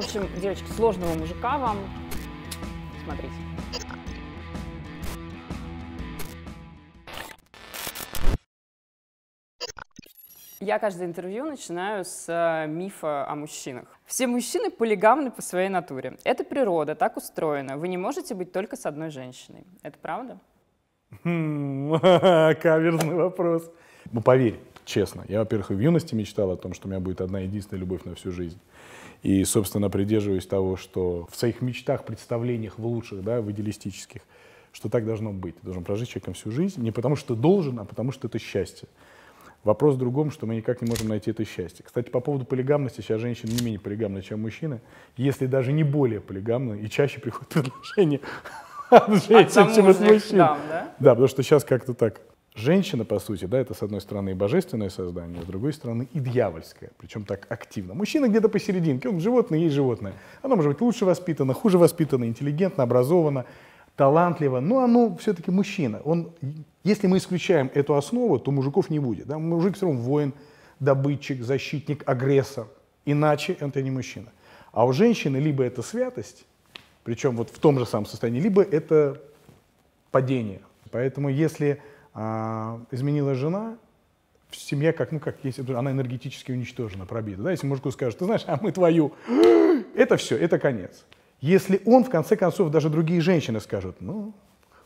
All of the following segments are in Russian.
общем, девочки, сложного мужика вам. Смотрите. Я каждое интервью начинаю с э, мифа о мужчинах. Все мужчины полигамны по своей натуре. Это природа, так устроена. Вы не можете быть только с одной женщиной. Это правда? Хм, каверзный вопрос. Ну, поверь, честно. Я, во-первых, в юности мечтал о том, что у меня будет одна единственная любовь на всю жизнь. И, собственно, придерживаюсь того, что в своих мечтах, представлениях, в лучших, да, в идеалистических, что так должно быть. Ты должен прожить человеком всю жизнь. Не потому что должен, а потому что это счастье. Вопрос в другом, что мы никак не можем найти это счастье. Кстати, по поводу полигамности, сейчас женщины не менее полигамны, чем мужчины, если даже не более полигамны, и чаще приходят предложения от женщин, чем от мужчин. да, потому что сейчас как-то так Женщина, по сути, да, это с одной стороны божественное создание, с другой стороны и дьявольское, причем так активно. Мужчина где-то посерединке, он животное, есть животное. Оно может быть лучше воспитано, хуже воспитано, интеллигентно, образовано, талантливо, но оно все-таки мужчина. Он, если мы исключаем эту основу, то мужиков не будет. Да? Мужик все равно воин, добытчик, защитник, агрессор. Иначе это не мужчина. А у женщины либо это святость, причем вот в том же самом состоянии, либо это падение. Поэтому если а, изменила жена, в семье как, ну как, если она энергетически уничтожена, пробита. Да? Если мужику скажут, ты знаешь, а мы твою, это все, это конец. Если он, в конце концов, даже другие женщины скажут, ну,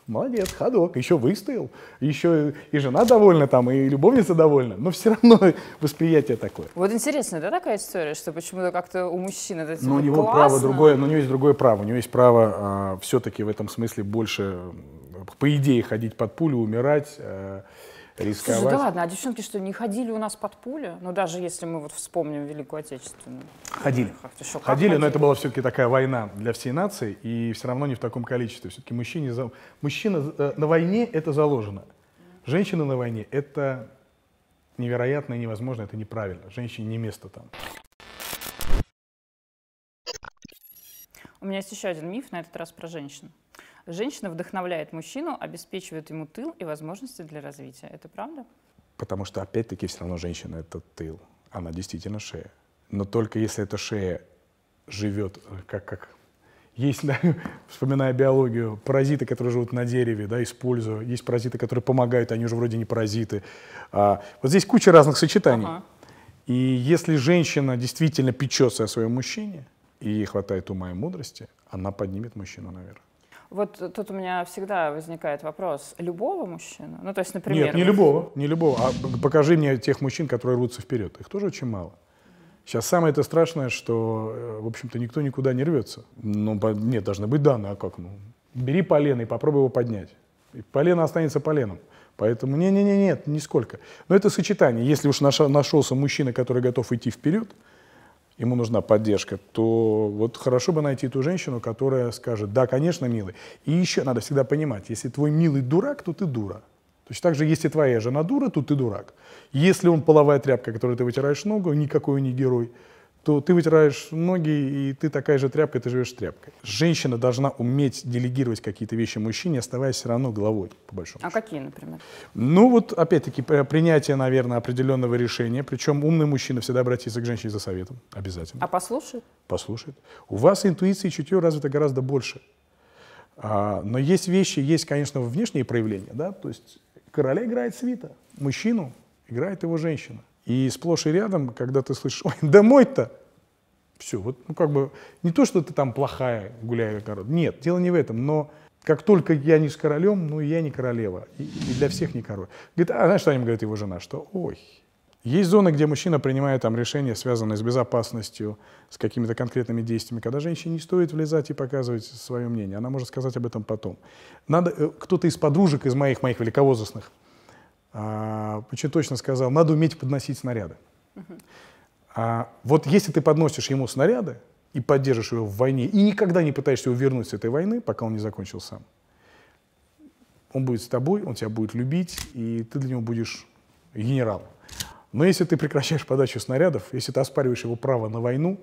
молодец, ходок, еще выстоял, еще и жена довольна там, и любовница довольна, но все равно восприятие такое. Вот интересно, да, такая история, что почему-то как-то у мужчин это типа, Ну, у него классно. право другое, но у него есть другое право, у него есть право а, все-таки в этом смысле больше по идее, ходить под пулю, умирать, э, рисковать. Слушай, да ладно, а девчонки что, не ходили у нас под пулю? Ну, даже если мы вот вспомним Великую Отечественную. Ходили. Ты ходили, ходили, но это была все-таки такая война для всей нации, и все равно не в таком количестве. Все-таки мужчине, за... мужчина э, на войне это заложено. Женщина на войне это невероятно и невозможно, это неправильно. Женщине не место там. У меня есть еще один миф, на этот раз про женщин. Женщина вдохновляет мужчину, обеспечивает ему тыл и возможности для развития. Это правда? Потому что, опять-таки, все равно женщина — это тыл. Она действительно шея. Но только если эта шея живет, э, как, как есть, да, вспоминая биологию, паразиты, которые живут на дереве, да, используя. Есть паразиты, которые помогают, они уже вроде не паразиты. А, вот здесь куча разных сочетаний. Ага. И если женщина действительно печется о своем мужчине, и ей хватает ума и мудрости, она поднимет мужчину наверх. Вот тут у меня всегда возникает вопрос, любого мужчину? Ну, то есть, например... Нет, не любого, не любого. А покажи мне тех мужчин, которые рвутся вперед. Их тоже очень мало. Сейчас самое это страшное, что, э, в общем-то, никто никуда не рвется. Ну, нет, должны быть данные, ну, а как? Ну, бери полено и попробуй его поднять. И полено останется поленом. Поэтому не-не-не, нет, нисколько. Но это сочетание. Если уж нашелся мужчина, который готов идти вперед, ему нужна поддержка, то вот хорошо бы найти ту женщину, которая скажет, да, конечно, милый. И еще надо всегда понимать, если твой милый дурак, то ты дура. То есть также, если твоя жена дура, то ты дурак. Если он половая тряпка, которой ты вытираешь ногу, никакой он не герой то ты вытираешь ноги, и ты такая же тряпка, ты живешь тряпкой. Женщина должна уметь делегировать какие-то вещи мужчине, оставаясь все равно головой, по большому А какие, например? Ну вот, опять-таки, принятие, наверное, определенного решения. Причем умный мужчина всегда обратится к женщине за советом, обязательно. А послушает? Послушает. У вас интуиции и чутье развито гораздо больше. А, но есть вещи, есть, конечно, внешние проявления, да, то есть короля играет свита, мужчину играет его женщина. И сплошь и рядом, когда ты слышишь, ой, домой-то, все, вот, ну как бы, не то, что ты там плохая, гуляя огород, нет, дело не в этом, но как только я не с королем, ну я не королева, и, и для всех не король. Говорит, а знаешь, что им говорит его жена, что, ой, есть зоны, где мужчина принимает там решения, связанные с безопасностью, с какими-то конкретными действиями, когда женщине не стоит влезать и показывать свое мнение. Она может сказать об этом потом. Надо, э, кто-то из подружек, из моих, моих великовозрастных, а, почти точно сказал, надо уметь подносить снаряды. А, вот если ты подносишь ему снаряды и поддержишь его в войне, и никогда не пытаешься его вернуть с этой войны, пока он не закончил сам, он будет с тобой, он тебя будет любить, и ты для него будешь генералом. Но если ты прекращаешь подачу снарядов, если ты оспариваешь его право на войну,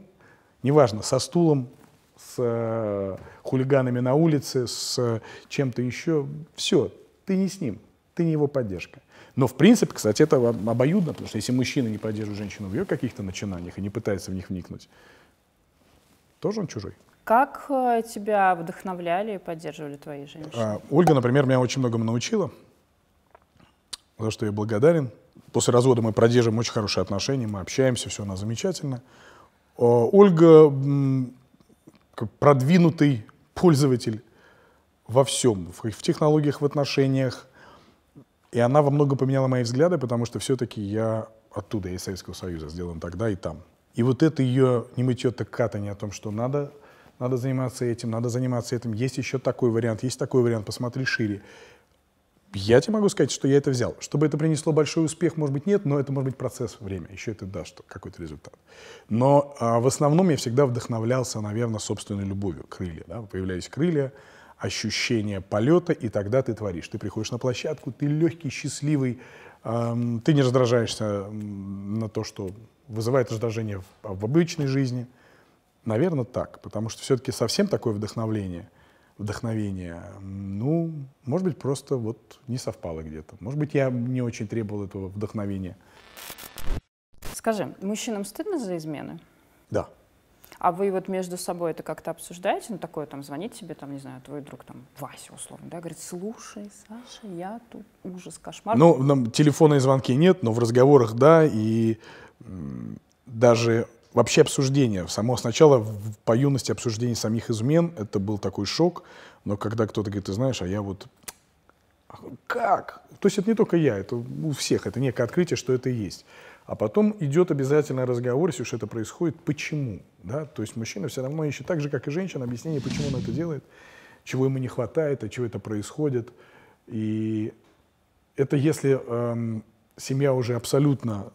неважно, со стулом, с э, хулиганами на улице, с э, чем-то еще, все, ты не с ним, ты не его поддержка. Но, в принципе, кстати, это обоюдно, потому что если мужчина не поддерживает женщину в ее каких-то начинаниях и не пытается в них вникнуть, тоже он чужой. Как э, тебя вдохновляли и поддерживали твои женщины? А, Ольга, например, меня очень многому научила, за что я благодарен. После развода мы продержим очень хорошие отношения, мы общаемся, все у нас замечательно. О, Ольга продвинутый пользователь во всем, в технологиях, в отношениях, и она во много поменяла мои взгляды, потому что все-таки я оттуда, я из Советского Союза, сделан тогда и там. И вот это ее не мытье, так катание о том, что надо, надо заниматься этим, надо заниматься этим, есть еще такой вариант, есть такой вариант, посмотри шире. Я тебе могу сказать, что я это взял. Чтобы это принесло большой успех, может быть, нет, но это может быть процесс, время. Еще это даст какой-то результат. Но а, в основном я всегда вдохновлялся, наверное, собственной любовью, крылья. Да? Появлялись крылья, ощущение полета, и тогда ты творишь. Ты приходишь на площадку, ты легкий, счастливый, эм, ты не раздражаешься на то, что вызывает раздражение в, а, в обычной жизни. Наверное, так, потому что все-таки совсем такое вдохновление, вдохновение, ну, может быть, просто вот не совпало где-то. Может быть, я не очень требовал этого вдохновения. Скажи, мужчинам стыдно за измены? Да. А вы вот между собой это как-то обсуждаете? Ну, такое там, звонит себе, там, не знаю, твой друг, там, Вася, условно, да, говорит, слушай, Саша, я тут ужас, кошмар. Ну, нам и звонки нет, но в разговорах, да, и даже вообще обсуждение. Само сначала по юности обсуждение самих измен, это был такой шок, но когда кто-то говорит, ты знаешь, а я вот как? То есть это не только я, это у всех, это некое открытие, что это есть. А потом идет обязательно разговор, если уж это происходит, почему. Да? То есть мужчина все равно ищет, так же, как и женщина, объяснение, почему он это делает, чего ему не хватает, от чего это происходит. И это если эм, семья уже абсолютно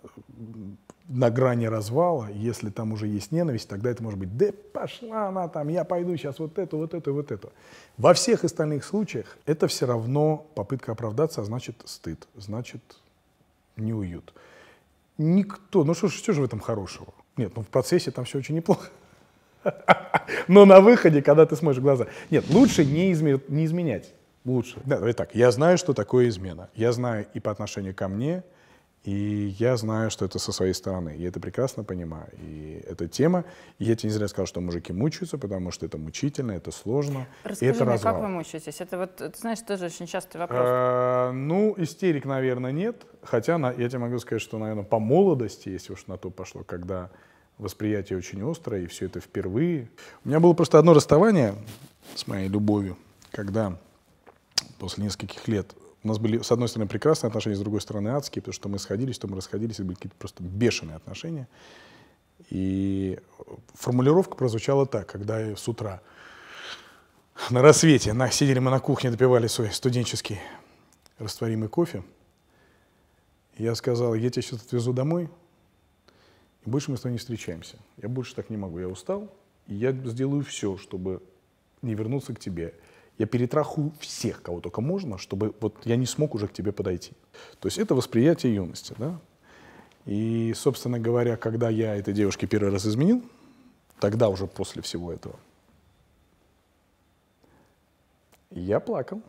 на грани развала, если там уже есть ненависть, тогда это может быть, да пошла она там, я пойду сейчас вот это, вот это, вот это. Во всех остальных случаях это все равно попытка оправдаться, а значит стыд, значит неуют никто, ну что, ж, что же в этом хорошего? Нет, ну в процессе там все очень неплохо. Но на выходе, когда ты смотришь глаза. Нет, лучше не, изме... не изменять. Лучше. Да, давай так. Я знаю, что такое измена. Я знаю и по отношению ко мне, и я знаю, что это со своей стороны. Я это прекрасно понимаю. И эта тема. И я тебе не зря сказал, что мужики мучаются, потому что это мучительно, это сложно. Расскажи это мне, развал. как вы мучаетесь? Это вот, ты знаешь, тоже очень частый вопрос. Э, ну, истерик, наверное, нет. Хотя на, я тебе могу сказать, что, наверное, по молодости, если уж на то пошло, когда восприятие очень острое, и все это впервые. У меня было просто одно расставание с моей любовью, когда после нескольких лет у нас были, с одной стороны, прекрасные отношения, с другой стороны, адские, потому что мы сходились, то мы расходились, это были какие-то просто бешеные отношения. И формулировка прозвучала так, когда с утра на рассвете на, сидели мы на кухне, допивали свой студенческий растворимый кофе. Я сказал, я тебя сейчас отвезу домой, и больше мы с тобой не встречаемся. Я больше так не могу, я устал, и я сделаю все, чтобы не вернуться к тебе я перетраху всех, кого только можно, чтобы вот я не смог уже к тебе подойти. То есть это восприятие юности, да. И, собственно говоря, когда я этой девушке первый раз изменил, тогда уже после всего этого, я плакал.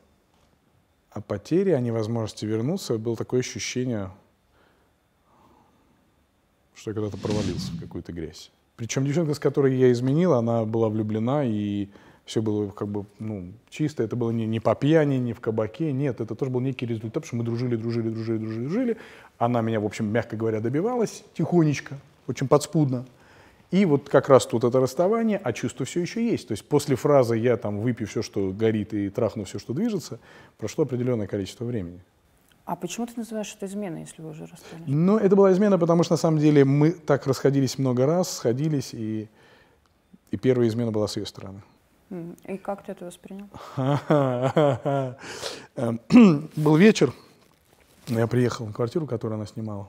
О а потере, о а невозможности вернуться, было такое ощущение, что я когда-то провалился в какую-то грязь. Причем девчонка, с которой я изменил, она была влюблена и все было как бы ну, чисто, это было не, не по пьяни, не в кабаке, нет, это тоже был некий результат, потому что мы дружили, дружили, дружили, дружили, дружили. Она меня, в общем, мягко говоря, добивалась тихонечко, очень подспудно. И вот как раз тут это расставание, а чувство все еще есть. То есть после фразы «я там выпью все, что горит, и трахну все, что движется», прошло определенное количество времени. А почему ты называешь это изменой, если вы уже расстались? Ну, это была измена, потому что на самом деле мы так расходились много раз, сходились, и, и первая измена была с ее стороны. И как ты это воспринял? Эм, был вечер, я приехал на квартиру, которую она снимала.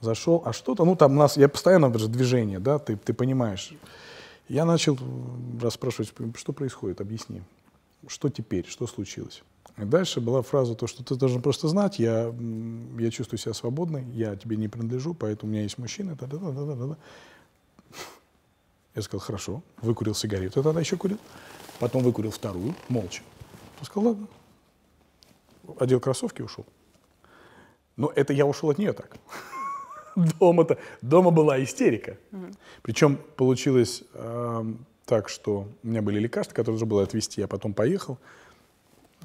Зашел, а что-то, ну там нас, я постоянно даже движение, да, ты, ты понимаешь. Я начал расспрашивать, что происходит, объясни, что теперь, что случилось. И дальше была фраза, то, что ты должен просто знать, я, я чувствую себя свободной, я тебе не принадлежу, поэтому у меня есть мужчина, да, да да да да да я сказал, хорошо, выкурил сигарету, тогда еще курил. Потом выкурил вторую, молча. Он сказал, ладно. Одел кроссовки и ушел. Но это я ушел от нее так. Дома-то, дома была истерика. Причем получилось эм, так, что у меня были лекарства, которые нужно было отвезти, я потом поехал.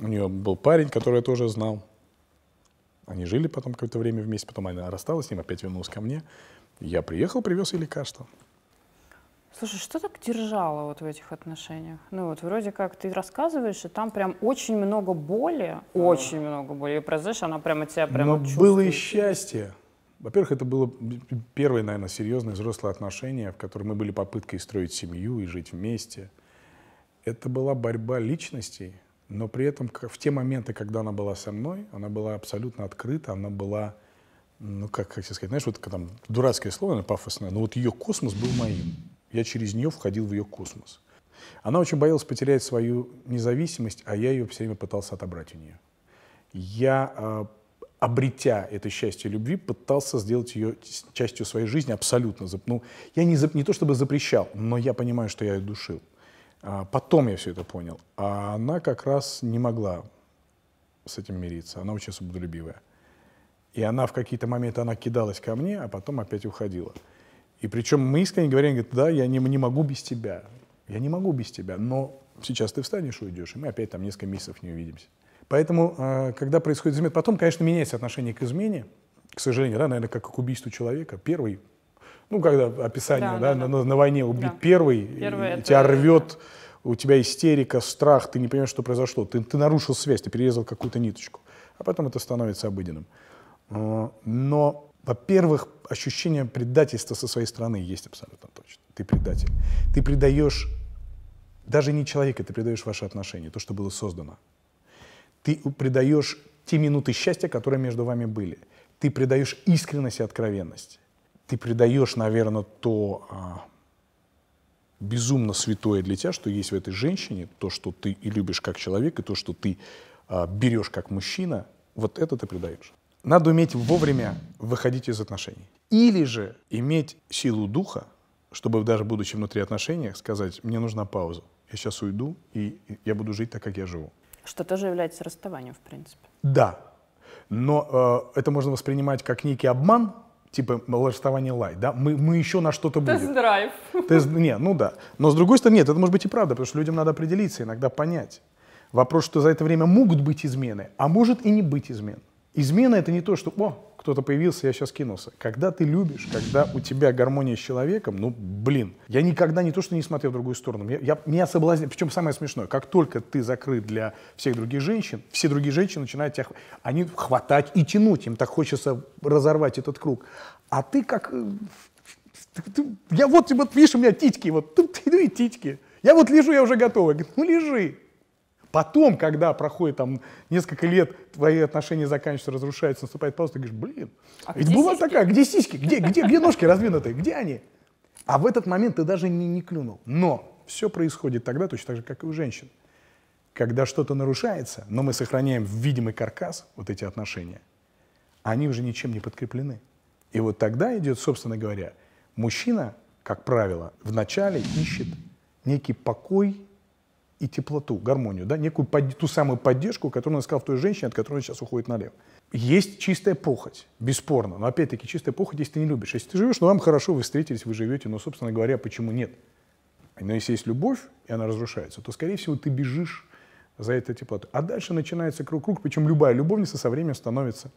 У нее был парень, который я тоже знал. Они жили потом какое-то время вместе, потом она рассталась с ним, опять вернулась ко мне. Я приехал, привез ей лекарства. Слушай, что так держало вот в этих отношениях? Ну вот вроде как ты рассказываешь, и там прям очень много боли, а. очень много боли. И, знаешь, она прямо тебя прям. Но чувствует. было и счастье. Во-первых, это было первое, наверное, серьезное взрослое отношение, в котором мы были попыткой строить семью и жить вместе. Это была борьба личностей, но при этом в те моменты, когда она была со мной, она была абсолютно открыта, она была, ну как, как сказать, знаешь, вот там дурацкое слово, она пафосное, но вот ее космос был моим. Я через нее входил в ее космос. Она очень боялась потерять свою независимость, а я ее все время пытался отобрать у нее. Я, а, обретя это счастье любви, пытался сделать ее частью своей жизни абсолютно. Ну, я не, не то чтобы запрещал, но я понимаю, что я ее душил. А, потом я все это понял. А она как раз не могла с этим мириться. Она очень свободолюбивая. И она в какие-то моменты она кидалась ко мне, а потом опять уходила. И причем мы искренне говорим, говорит, да, я не, не могу без тебя. Я не могу без тебя, но сейчас ты встанешь и уйдешь, и мы опять там несколько месяцев не увидимся. Поэтому, а, когда происходит измена, потом, конечно, меняется отношение к измене, к сожалению, да, наверное, как к убийству человека. Первый, ну, когда описание, да, да, да, на, да. на войне убит да. первый, первый это... тебя рвет, у тебя истерика, страх, ты не понимаешь, что произошло, ты, ты нарушил связь, ты перерезал какую-то ниточку, а потом это становится обыденным. А, но во-первых, ощущение предательства со своей стороны есть абсолютно точно. Ты предатель. Ты предаешь даже не человека, ты предаешь ваши отношения, то, что было создано. Ты предаешь те минуты счастья, которые между вами были. Ты предаешь искренность и откровенность. Ты предаешь, наверное, то а, безумно святое для тебя, что есть в этой женщине, то, что ты и любишь как человек, и то, что ты а, берешь как мужчина, вот это ты предаешь. Надо уметь вовремя выходить из отношений. Или же иметь силу духа, чтобы даже будучи внутри отношений, сказать, мне нужна пауза. Я сейчас уйду, и я буду жить так, как я живу. Что тоже является расставанием, в принципе. Да. Но э, это можно воспринимать как некий обман, типа расставание лай, да, мы, мы еще на что-то будем. Тест-драйв. Тест, не, ну да. Но с другой стороны, нет, это может быть и правда, потому что людям надо определиться, иногда понять. Вопрос, что за это время могут быть измены, а может и не быть измен. Измена это не то, что «О, кто-то появился, я сейчас кинулся». Когда ты любишь, когда у тебя гармония с человеком, ну, блин. Я никогда не то, что не смотрел в другую сторону. Я, я, меня соблазняет, причем самое смешное, как только ты закрыт для всех других женщин, все другие женщины начинают тебя они хватать и тянуть, им так хочется разорвать этот круг. А ты как... Э, я вот, вот, видишь, у меня титьки, вот, ты, ты, ну и титьки. Я вот лежу, я уже готова. Говорит, ну лежи. Потом, когда проходит там несколько лет, твои отношения заканчиваются, разрушаются, наступает пауза, ты говоришь, блин, а ведь была сиськи? такая, где сиськи, где, где, где ножки раздвинутые, где они? А в этот момент ты даже не, не клюнул. Но все происходит тогда точно так же, как и у женщин. Когда что-то нарушается, но мы сохраняем видимый каркас, вот эти отношения, они уже ничем не подкреплены. И вот тогда идет, собственно говоря, мужчина, как правило, вначале ищет некий покой, и теплоту, гармонию, да, некую под, ту самую поддержку, которую он искал в той женщине, от которой он сейчас уходит налево. Есть чистая похоть, бесспорно, но опять-таки чистая похоть, если ты не любишь. Если ты живешь, ну вам хорошо, вы встретились, вы живете, но, собственно говоря, почему нет? Но если есть любовь, и она разрушается, то, скорее всего, ты бежишь за этой теплотой. А дальше начинается круг-круг, причем любая любовница со временем становится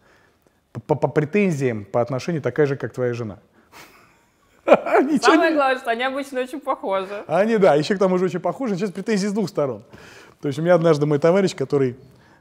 по, по претензиям, по отношению такая же, как твоя жена. Самое главное, что они обычно очень похожи. Они, да, еще к тому же очень похожи. Сейчас претензии с двух сторон. То есть у меня однажды мой товарищ, который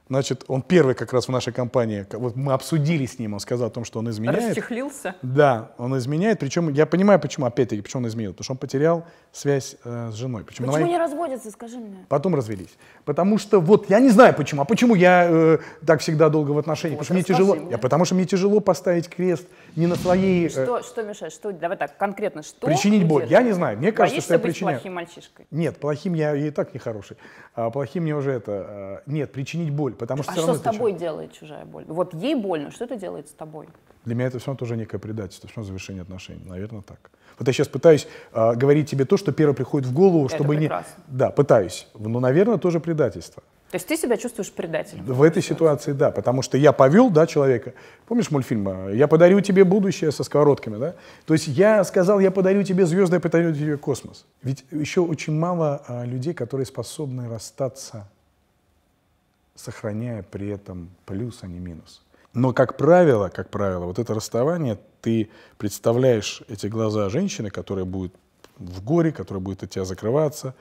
Значит, он первый как раз в нашей компании. Вот мы обсудили с ним, он сказал о том, что он изменяет. Расчехлился? Да, он изменяет. Причем я понимаю, почему, опять-таки, почему он изменил. Потому что он потерял связь э, с женой. Почему, почему моей... не разводятся, скажи мне? Потом развелись. Потому что вот, я не знаю почему. А почему я э, так всегда долго в отношениях? Вот, потому что мне тяжело. Мне. Я, потому что мне тяжело поставить крест не на своей... Э, что, э... что мешает? Что, давай так, конкретно что? Причинить боль. Я не знаю. Мне кажется, Боишься что я причиняю. плохим мальчишкой? Нет, плохим я и так не хороший. А, плохим мне уже это... Э, нет, причинить боль, потому что... А что с тобой причина. делает чужая боль? Вот ей больно, что это делает с тобой? Для меня это все равно тоже некое предательство, все равно завершение отношений. Наверное, так. Вот я сейчас пытаюсь э, говорить тебе то, что первое приходит в голову, чтобы прекрасно. не... Да, пытаюсь. Но, наверное, тоже предательство. То есть ты себя чувствуешь предателем? В этой ситуации, да, потому что я повел, да, человека. Помнишь мультфильм а, «Я подарю тебе будущее» со сковородками, да? То есть я сказал, я подарю тебе звезды, я подарю тебе космос. Ведь еще очень мало а, людей, которые способны расстаться, сохраняя при этом плюс, а не минус. Но, как правило, как правило, вот это расставание, ты представляешь эти глаза женщины, которая будет в горе, которая будет от тебя закрываться.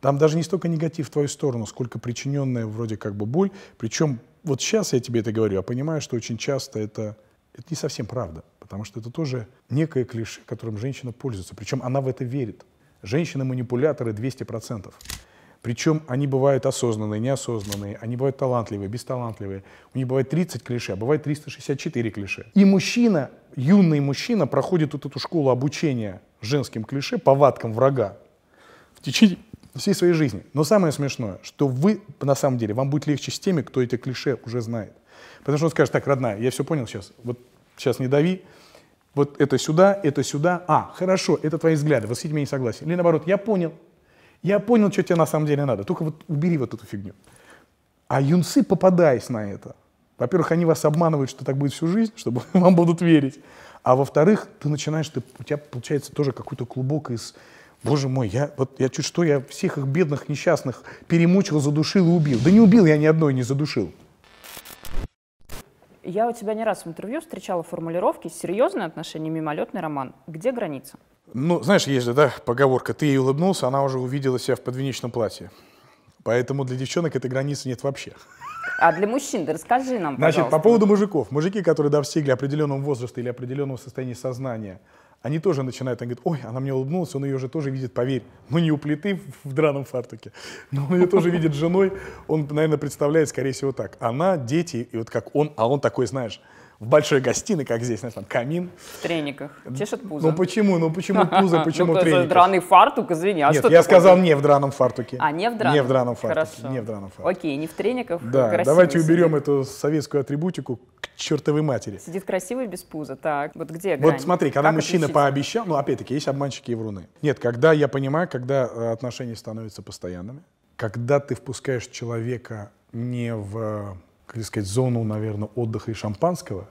Там даже не столько негатив в твою сторону, сколько причиненная вроде как бы боль. Причем вот сейчас я тебе это говорю, а понимаю, что очень часто это, это не совсем правда, потому что это тоже некое клише, которым женщина пользуется. Причем она в это верит. Женщины-манипуляторы 200%. Причем они бывают осознанные, неосознанные, они бывают талантливые, бесталантливые. У них бывает 30 клише, а бывает 364 клише. И мужчина, юный мужчина, проходит вот эту школу обучения женским клише, повадкам врага в течение всей своей жизни. Но самое смешное, что вы, на самом деле, вам будет легче с теми, кто эти клише уже знает. Потому что он скажет, так, родная, я все понял сейчас, вот сейчас не дави, вот это сюда, это сюда, а, хорошо, это твои взгляды, вы с этим я не согласен. Или наоборот, я понял, я понял, что тебе на самом деле надо. Только вот убери вот эту фигню. А юнцы, попадаясь на это, во-первых, они вас обманывают, что так будет всю жизнь, чтобы вам будут верить. А во-вторых, ты начинаешь, ты, у тебя получается тоже какой-то клубок из Боже мой, я, вот, я чуть что, я всех их бедных, несчастных перемучил, задушил и убил. Да не убил я ни одной, не задушил. Я у тебя не раз в интервью встречала формулировки «серьезные отношения, мимолетный роман». Где граница? Ну, знаешь, есть же, да, поговорка «ты ей улыбнулся, она уже увидела себя в подвенечном платье». Поэтому для девчонок этой границы нет вообще. А для мужчин, да расскажи нам, Значит, пожалуйста. по поводу мужиков. Мужики, которые достигли определенного возраста или определенного состояния сознания – они тоже начинают, они говорят, ой, она мне улыбнулась, он ее же тоже видит, поверь. Ну, не у плиты в драном фартуке, но он ее тоже видит женой. Он, наверное, представляет, скорее всего, так. Она, дети, и вот как он, а он такой, знаешь, в большой гостиной, как здесь, знаешь, там камин. В трениках. Чешет пузо. Ну почему, ну почему пузо, ну, почему ну, треники? Драный фартук, извини, а Нет, что я сказал хочешь? не в драном фартуке. А, не в драном? Не в драном фартуке. Хорошо. Не в драном фартуке. Окей, не в трениках, Да, давайте сидит. уберем эту советскую атрибутику к чертовой матери. Сидит красивый без пуза, так, вот где грань? Вот смотри, когда как мужчина отличить? пообещал, ну опять-таки, есть обманщики и вруны. Нет, когда я понимаю, когда э, отношения становятся постоянными, когда ты впускаешь человека не в как сказать, зону, наверное, отдыха и шампанского,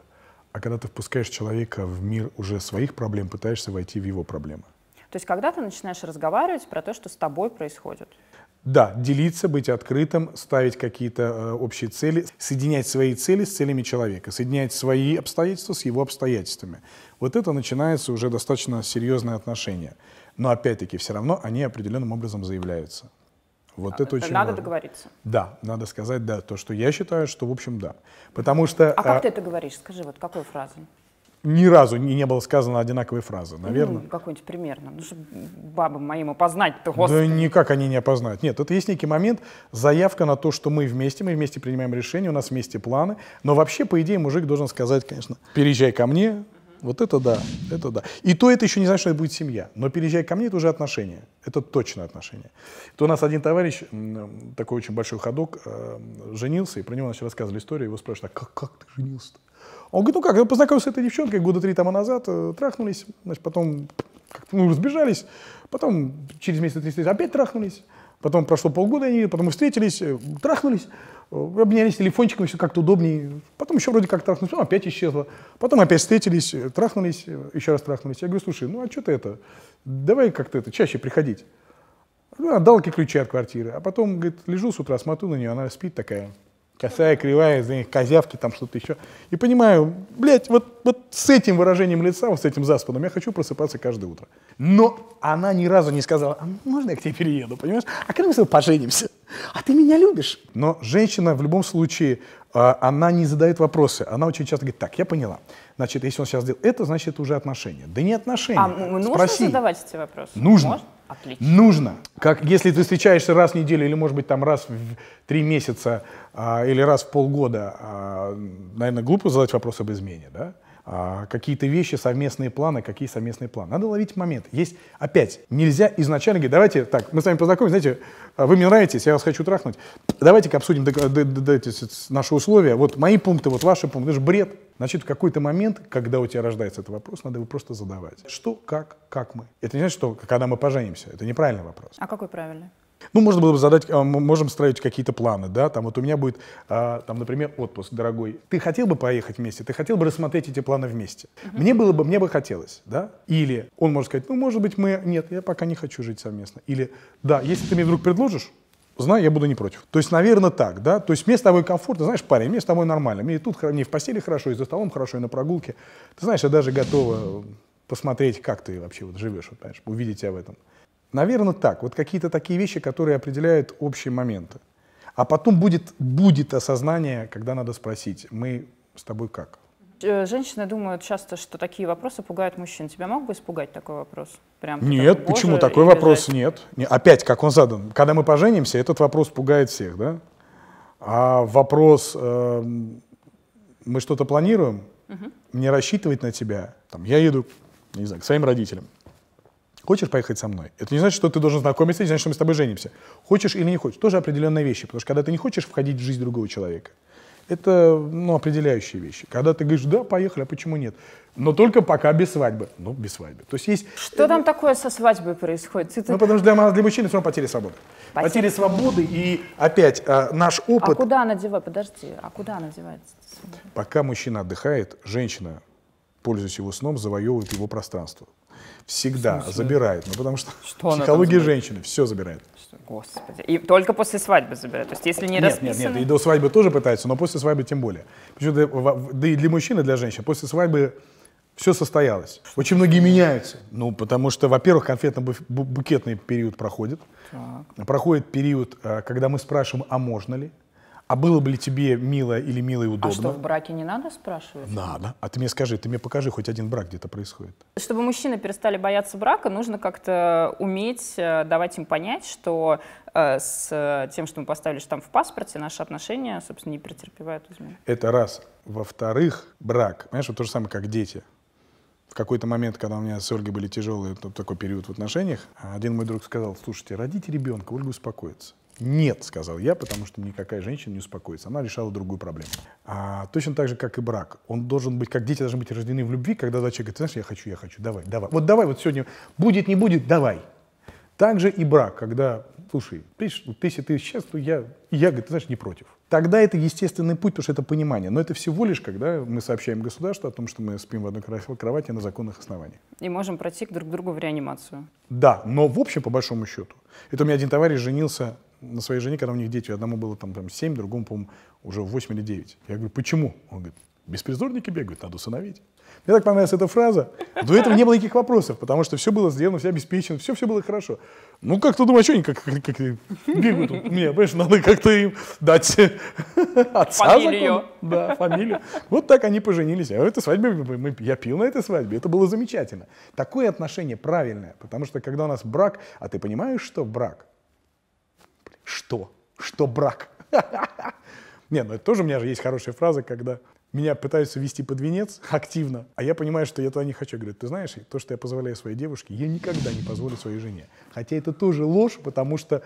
а когда ты впускаешь человека в мир уже своих проблем, пытаешься войти в его проблемы. То есть когда ты начинаешь разговаривать про то, что с тобой происходит? Да, делиться, быть открытым, ставить какие-то э, общие цели, соединять свои цели с целями человека, соединять свои обстоятельства с его обстоятельствами. Вот это начинается уже достаточно серьезное отношение. Но опять-таки все равно они определенным образом заявляются. Вот это, это очень Надо важно. договориться. Да, надо сказать да. То, что я считаю, что в общем да. Потому что... А как а, ты это говоришь? Скажи, вот какую фразу? Ни разу не, не было сказано одинаковые фразы, наверное. Ну, какой-нибудь примерно. Ну, чтобы бабам моим опознать-то, господи. Да никак они не опознают. Нет, это есть некий момент, заявка на то, что мы вместе, мы вместе принимаем решения, у нас вместе планы. Но вообще, по идее, мужик должен сказать, конечно, переезжай ко мне, вот это да, это да. И то это еще не значит, что это будет семья. Но переезжай ко мне, это уже отношения. Это точно отношения. То у нас один товарищ, такой очень большой ходок, э, женился, и про него начали рассказывали историю, его спрашивают, а как, как ты женился-то? Он говорит, ну как, я познакомился с этой девчонкой года три тому назад, э, трахнулись, значит, потом ну, разбежались, потом через месяц опять трахнулись, Потом прошло полгода, они потом мы встретились, э, трахнулись, э, обнялись, телефончиком, все как-то удобнее. Потом еще вроде как трахнулись, ну, опять исчезло. Потом опять встретились, э, трахнулись, еще раз трахнулись. Я говорю, слушай, ну а что ты это, давай как-то это, чаще приходить. Ну, отдал ключи от квартиры. А потом, говорит, лежу с утра, смотрю на нее, она спит такая косая, кривая, из них козявки, там что-то еще. И понимаю, блядь, вот, вот с этим выражением лица, вот с этим заспаном я хочу просыпаться каждое утро. Но она ни разу не сказала, а можно я к тебе перееду, понимаешь? А когда мы с тобой поженимся? А ты меня любишь? Но женщина в любом случае, а, она не задает вопросы. Она очень часто говорит, так, я поняла. Значит, если он сейчас сделал это, значит, это уже отношения. Да не отношения. А Спроси. нужно задавать эти вопросы? Нужно. Может? Отлично. Нужно. Как если ты встречаешься раз в неделю или, может быть, там раз в три месяца а, или раз в полгода, а, наверное, глупо задать вопрос об измене, да? А, какие-то вещи, совместные планы, какие совместные планы. Надо ловить момент. Есть, опять, нельзя изначально говорить, давайте, так, мы с вами познакомились, знаете, а, вы мне нравитесь, я вас хочу трахнуть, давайте-ка обсудим наши условия, вот мои пункты, вот ваши пункты, это же бред. Значит, в какой-то момент, когда у тебя рождается этот вопрос, надо его просто задавать. Что, как, как мы? Это не значит, что когда мы поженимся, это неправильный вопрос. А какой правильный? Ну, можно было бы задать, а, мы можем строить какие-то планы, да, там вот у меня будет, а, там, например, отпуск, дорогой, ты хотел бы поехать вместе, ты хотел бы рассмотреть эти планы вместе, угу. мне было бы, мне бы хотелось, да, или он может сказать, ну, может быть, мы, нет, я пока не хочу жить совместно, или, да, если ты мне вдруг предложишь, знаю, я буду не против. То есть, наверное, так, да? То есть мне с тобой комфортно, знаешь, парень, мне с тобой нормально. Мне и тут, мне и в постели хорошо, и за столом хорошо, и на прогулке. Ты знаешь, я даже готова посмотреть, как ты вообще вот живешь, вот, понимаешь, увидеть тебя в этом. Наверное, так. Вот какие-то такие вещи, которые определяют общие моменты. А потом будет, будет осознание, когда надо спросить, мы с тобой как? Э, женщины думают часто, что такие вопросы пугают мужчин. Тебя мог бы испугать такой вопрос? Прям нет, такой, почему такой вопрос бежать? нет? Опять, как он задан. Когда мы поженимся, этот вопрос пугает всех, да? А вопрос, э, мы что-то планируем, угу. не рассчитывать на тебя. Там, я еду, не знаю, к своим родителям. Хочешь поехать со мной? Это не значит, что ты должен знакомиться, не значит, что мы с тобой женимся. Хочешь или не хочешь, тоже определенные вещи. Потому что когда ты не хочешь входить в жизнь другого человека, это ну, определяющие вещи. Когда ты говоришь, да, поехали, а почему нет? Но только пока без свадьбы. Ну, без свадьбы. То есть есть... Что там такое со свадьбой происходит? Это... Ну, потому что для, для мужчины все равно потеря свободы. Потеря, потеря свободы и, опять, а, наш опыт... А куда она девается? Подожди, а куда она девается? Пока мужчина отдыхает, женщина пользуясь его сном, завоевывает его пространство. Всегда ну забирает. Ну, потому что, что психология женщины все забирает. Господи. И только после свадьбы забирает. То есть, если не расписано... Нет, нет, и до свадьбы тоже пытается, но после свадьбы тем более. Причем, э, да и для мужчины, и для женщин. После свадьбы все состоялось. Очень многие меняются. Ну, потому что, во-первых, конфетно-букетный период проходит. Так. Проходит период, э, когда мы спрашиваем, а можно ли? а было бы ли тебе мило или мило и удобно? А что, в браке не надо спрашивать? Надо. А ты мне скажи, ты мне покажи хоть один брак, где то происходит. Чтобы мужчины перестали бояться брака, нужно как-то уметь э, давать им понять, что э, с э, тем, что мы поставили штамп в паспорте, наши отношения, собственно, не претерпевают измен. Это раз. Во-вторых, брак. Понимаешь, вот то же самое, как дети. В какой-то момент, когда у меня с Ольгой были тяжелые, такой период в отношениях, один мой друг сказал, слушайте, родите ребенка, Ольга успокоится. «Нет», — сказал я, потому что никакая женщина не успокоится. Она решала другую проблему. А, точно так же, как и брак. Он должен быть, как дети должны быть рождены в любви, когда человек говорит, знаешь, я хочу, я хочу, давай, давай. Вот давай, вот сегодня будет, не будет, давай. Так же и брак, когда, слушай, ты, ты, ты сейчас, то я, я, говорит, ты знаешь, не против. Тогда это естественный путь, потому что это понимание. Но это всего лишь, когда мы сообщаем государству о том, что мы спим в одной кровати на законных основаниях. И можем пройти друг к другу в реанимацию. Да, но в общем, по большому счету. Это у меня один товарищ женился на своей жене, когда у них дети, одному было там, там 7, другому, по-моему, уже 8 или 9. Я говорю, почему? Он говорит, беспризорники бегают, надо усыновить. Мне так понравилась эта фраза. До этого не было никаких вопросов, потому что все было сделано, все обеспечено, все, все было хорошо. Ну, как ты думаешь, «А что они как, как, как бегают? меня, понимаешь, надо как-то им дать отца фамилию. Закон. Да, фамилию. Вот так они поженились. А это свадьба, мы, я пил на этой свадьбе, это было замечательно. Такое отношение правильное, потому что когда у нас брак, а ты понимаешь, что брак? Что? Что брак? Не, ну это тоже у меня же есть хорошая фраза, когда меня пытаются вести под венец активно, а я понимаю, что я туда не хочу. Говорят, ты знаешь, то, что я позволяю своей девушке, я никогда не позволю своей жене. Хотя это тоже ложь, потому что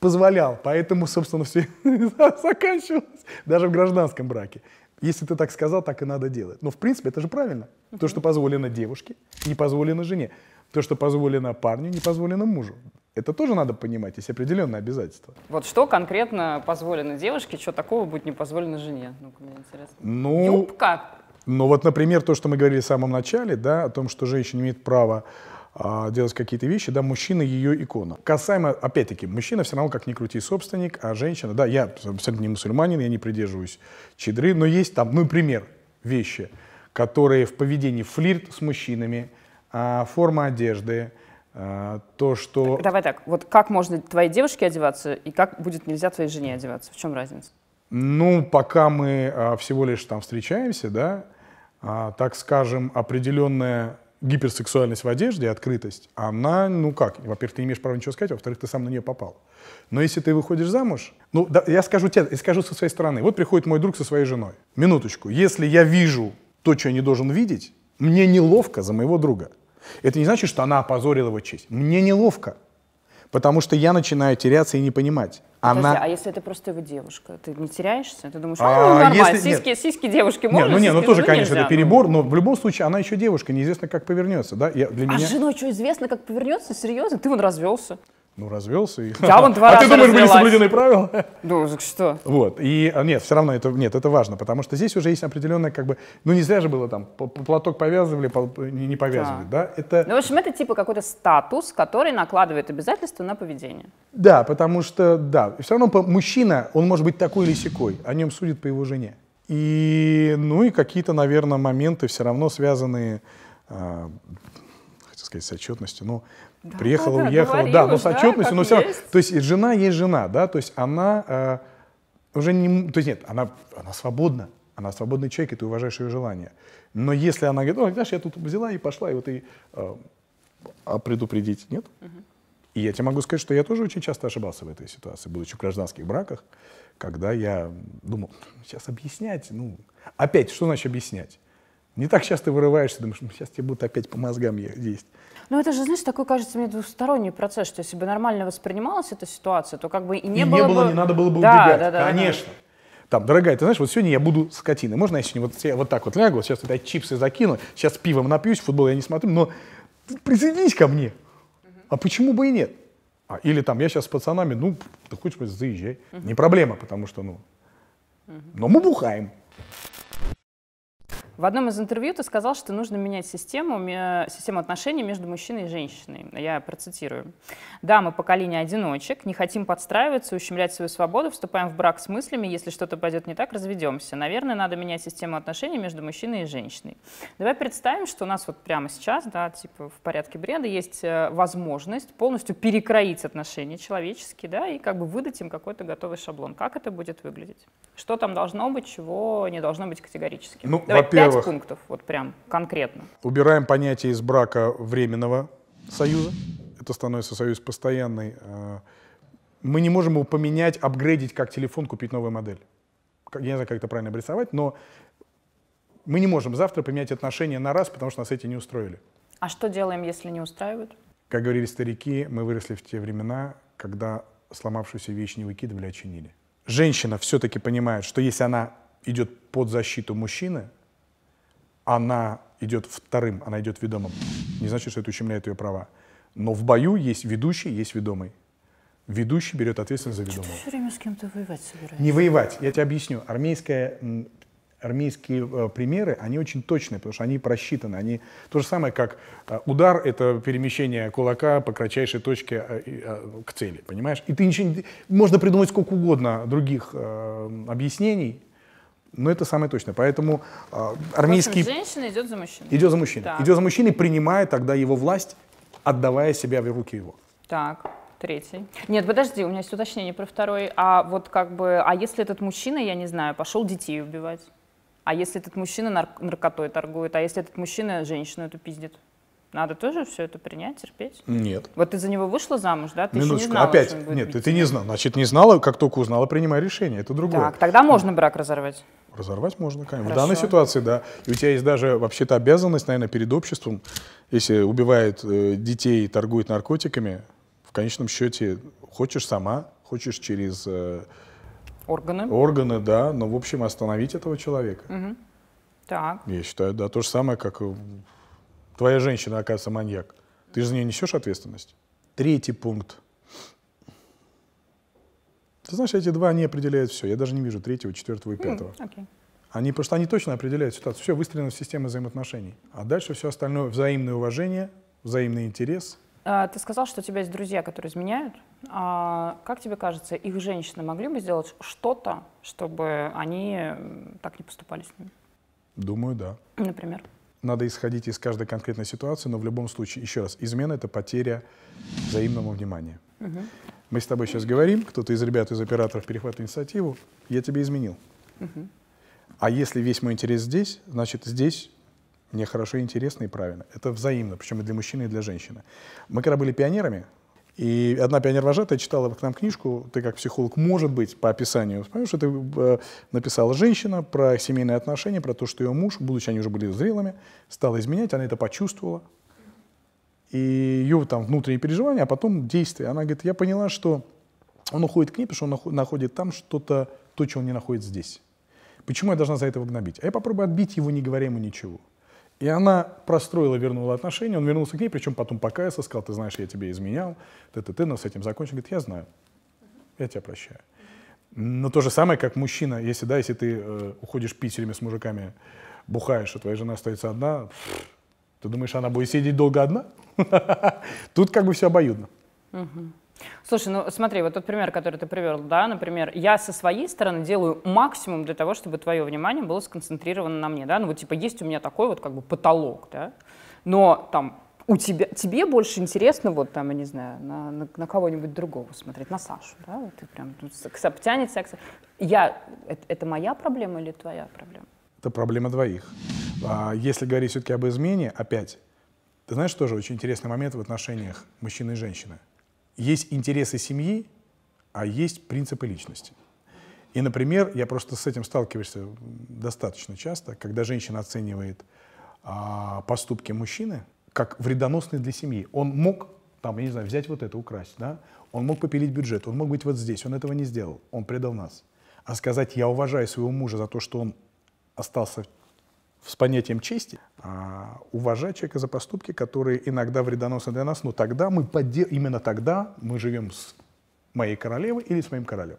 позволял, поэтому, собственно, все заканчивалось, даже в гражданском браке. Если ты так сказал, так и надо делать. Но, в принципе, это же правильно. То, что позволено девушке, не позволено жене. То, что позволено парню, не позволено мужу. Это тоже надо понимать, есть определенные обязательства. Вот что конкретно позволено девушке, что такого будет не позволено жене? Ну, мне интересно. Ну, Юбка. Ну вот, например, то, что мы говорили в самом начале, да, о том, что женщина имеет право а, делать какие-то вещи, да, мужчина ее икона. Касаемо, опять-таки, мужчина все равно как ни крути собственник, а женщина, да, я абсолютно не мусульманин, я не придерживаюсь чедры, но есть там, ну, пример, вещи, которые в поведении флирт с мужчинами, а, форма одежды, а, то, что... Так, давай так, вот как можно твоей девушке одеваться и как будет нельзя твоей жене одеваться? В чем разница? Ну, пока мы а, всего лишь там встречаемся, да, а, так скажем, определенная гиперсексуальность в одежде, открытость, она, ну как, во-первых, ты не имеешь права ничего сказать, во-вторых, ты сам на нее попал. Но если ты выходишь замуж, ну, да, я скажу тебе, я скажу со своей стороны. Вот приходит мой друг со своей женой. Минуточку. Если я вижу то, что я не должен видеть, мне неловко за моего друга. Это не значит, что она опозорила его честь. Мне неловко, потому что я начинаю теряться и не понимать. Подожди, а если это просто его девушка, ты не теряешься? Ты думаешь, а, а ну, нормально, если... сиськи, нет. сиськи девушки ну можно? Нет, ну, нет, ну тоже, конечно, нельзя, это ну. перебор, но... в любом случае она еще девушка, неизвестно, как повернется. Да? Я, для а меня... женой что, известно, как повернется? Серьезно? Ты вон развелся. Ну, развелся и... Я вон два а раза ты думаешь, развелась. были соблюдены правила? Ну, что? Вот. И а, нет, все равно это, нет, это важно, потому что здесь уже есть определенное как бы... Ну, не зря же было там, платок повязывали, не повязывали, да? да? Это... Ну, в общем, это типа какой-то статус, который накладывает обязательства на поведение. Да, потому что, да, все равно мужчина, он может быть такой или сякой, о нем судит по его жене. И, ну, и какие-то, наверное, моменты все равно связанные а, сказать, с отчетностью. но да, приехала, да, уехала, да, но с отчетностью, да, но все равно. То есть жена есть жена, да, то есть она э, уже не, то есть нет, она, она свободна, она свободный человек, и ты уважаешь ее желание. Но если она говорит, ой, знаешь, я тут взяла и пошла, и вот и э, а предупредить нет. Угу. И я тебе могу сказать, что я тоже очень часто ошибался в этой ситуации, будучи в гражданских браках, когда я думал, сейчас объяснять, ну, опять, что значит объяснять? Не так часто вырываешься, думаешь, ну, сейчас тебе будут опять по мозгам есть. Ну, это же, знаешь, такой, кажется мне, двусторонний процесс, что если бы нормально воспринималась эта ситуация, то как бы и не и было не было, бы... не надо было бы да, убегать, да, да, конечно. Да, Там, дорогая, ты знаешь, вот сегодня я буду скотиной. Можно я сегодня вот, я вот так вот лягу, сейчас вот эти чипсы закину, сейчас пивом напьюсь, футбол я не смотрю, но присоединись ко мне. А почему бы и нет? А, или там, я сейчас с пацанами, ну, ты хочешь, заезжай. Не проблема, потому что, ну... Но мы бухаем. В одном из интервью ты сказал, что нужно менять систему, систему отношений между мужчиной и женщиной. Я процитирую. «Да, мы поколение одиночек, не хотим подстраиваться, ущемлять свою свободу, вступаем в брак с мыслями, если что-то пойдет не так, разведемся. Наверное, надо менять систему отношений между мужчиной и женщиной». Давай представим, что у нас вот прямо сейчас, да, типа в порядке бреда, есть э, возможность полностью перекроить отношения человеческие, да, и как бы выдать им какой-то готовый шаблон. Как это будет выглядеть? Что там должно быть, чего не должно быть категорически? Ну, во-первых, Пять пунктов, вот прям конкретно. Убираем понятие из брака временного союза. Это становится союз постоянный. А, мы не можем его поменять, апгрейдить как телефон, купить новую модель. Я не знаю, как это правильно обрисовать, но мы не можем завтра поменять отношения на раз, потому что нас эти не устроили. А что делаем, если не устраивают? Как говорили старики, мы выросли в те времена, когда сломавшуюся вещь не выкидывали, а чинили. Женщина все-таки понимает, что если она идет под защиту мужчины, она идет вторым, она идет ведомым. Не значит, что это ущемляет ее права. Но в бою есть ведущий, есть ведомый. Ведущий берет ответственность за ведомого. Что ты все время с кем-то воевать собираешься? Не воевать, я тебе объясню. Армейская, армейские э, примеры, они очень точные, потому что они просчитаны. Они то же самое, как э, удар — это перемещение кулака по кратчайшей точке э, к цели, понимаешь? И ты ничего не... Можно придумать сколько угодно других объяснений, но ну, это самое точное. Поэтому э, армейский... общем, женщина идет за мужчиной. Идет за мужчиной. Так. Идет за мужчиной, принимая тогда его власть, отдавая себя в руки его. Так. Третий. Нет, подожди, у меня есть уточнение про второй. А вот как бы, а если этот мужчина, я не знаю, пошел детей убивать? А если этот мужчина нар- наркотой торгует? А если этот мужчина женщину эту пиздит? Надо тоже все это принять, терпеть? Нет. Вот ты за него вышла замуж, да? Ты еще не знала, опять. Нет, бить. ты не знала. Значит, не знала, как только узнала, принимай решение. Это другое. Так, тогда можно брак разорвать. Разорвать можно, конечно. Хорошо. В данной ситуации, да. И у тебя есть даже вообще-то обязанность, наверное, перед обществом, если убивает э, детей и торгует наркотиками, в конечном счете хочешь сама, хочешь через э, органы. Органы, да, но в общем остановить этого человека. Угу. Так. Я считаю, да, то же самое, как э, твоя женщина оказывается маньяк. Ты же за нее несешь ответственность. Третий пункт ты знаешь, эти два, не определяют все. Я даже не вижу третьего, четвертого и пятого. Mm, okay. Они, потому что они точно определяют ситуацию. Все выстроено в системе взаимоотношений. А дальше все остальное — взаимное уважение, взаимный интерес. А, ты сказал, что у тебя есть друзья, которые изменяют. А, как тебе кажется, их женщины могли бы сделать что-то, чтобы они так не поступали с ними? Думаю, да. Например? Надо исходить из каждой конкретной ситуации, но в любом случае, еще раз, измена — это потеря взаимного внимания. Угу мы с тобой сейчас говорим, кто-то из ребят, из операторов перехватывает инициативу, я тебе изменил. А если весь мой интерес здесь, значит, здесь мне хорошо, интересно и правильно. Это взаимно, причем и для мужчины, и для женщины. Мы когда были пионерами, и одна пионер-вожатая читала к нам книжку, ты как психолог, может быть, по описанию, понимаешь, что ты э, написала женщина про семейные отношения, про то, что ее муж, будучи они уже были зрелыми, стал изменять, она это почувствовала, и ее там внутренние переживания, а потом действия. Она говорит, я поняла, что он уходит к ней, потому что он находит там что-то, то, чего он не находит здесь. Почему я должна за это гнобить? А я попробую отбить его, не говоря ему ничего. И она простроила, вернула отношения, он вернулся к ней, причем потом покаялся, сказал, ты знаешь, я тебе изменял, ты-ты-ты, но с этим закончил. Говорит, я знаю, я тебя прощаю. Но то же самое, как мужчина, если, да, если ты э, уходишь пить время с мужиками, бухаешь, а твоя жена остается одна, ты думаешь, она будет сидеть долго одна? Тут как бы все обоюдно. Слушай, ну смотри, вот тот пример, который ты привел, да, например, я со своей стороны делаю максимум для того, чтобы твое внимание было сконцентрировано на мне, да, ну вот типа есть у меня такой вот как бы потолок, да, но там у тебя, тебе больше интересно, вот там, я не знаю, на, на, на кого-нибудь другого смотреть, на Сашу, да, вот ты прям ну, секс, тянет Я, это, это моя проблема или твоя проблема? Это проблема двоих. А если говорить все-таки об измене, опять, ты знаешь, тоже очень интересный момент в отношениях мужчины и женщины. Есть интересы семьи, а есть принципы личности. И, например, я просто с этим сталкиваюсь э, достаточно часто, когда женщина оценивает а, поступки мужчины как вредоносные для семьи. Он мог, там, я не знаю, взять вот это, украсть, да? Он мог попилить бюджет, он мог быть вот здесь, он этого не сделал, он предал нас. А сказать, я уважаю своего мужа за то, что он остался с понятием чести, а уважать человека за поступки, которые иногда вредоносны для нас, но тогда мы поддел... именно тогда мы живем с моей королевой или с моим королем.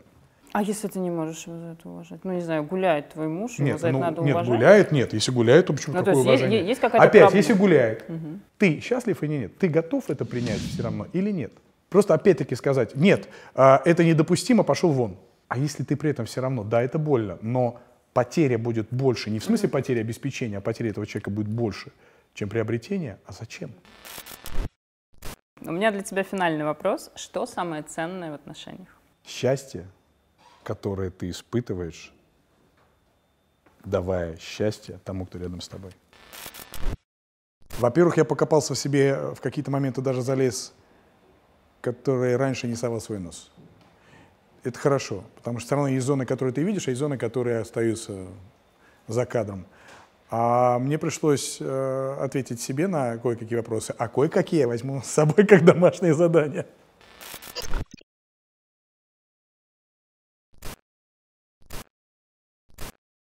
А если ты не можешь его за это уважать? Ну, не знаю, гуляет твой муж, нет, его за это ну, надо уважать? Нет, гуляет, нет. Если гуляет, то почему ну, такое то есть уважение? Есть, есть какая-то Опять, проблема. если гуляет, угу. ты счастлив или нет? Ты готов это принять все равно или нет? Просто опять-таки сказать, нет, а, это недопустимо, пошел вон. А если ты при этом все равно, да, это больно, но потеря будет больше. Не в смысле потери обеспечения, а потери этого человека будет больше, чем приобретение. А зачем? У меня для тебя финальный вопрос. Что самое ценное в отношениях? Счастье, которое ты испытываешь, давая счастье тому, кто рядом с тобой. Во-первых, я покопался в себе, в какие-то моменты даже залез, которые раньше не совал свой нос это хорошо, потому что все равно есть зоны, которые ты видишь, а есть зоны, которые остаются за кадром. А мне пришлось э, ответить себе на кое-какие вопросы, а кое-какие я возьму с собой как домашнее задание.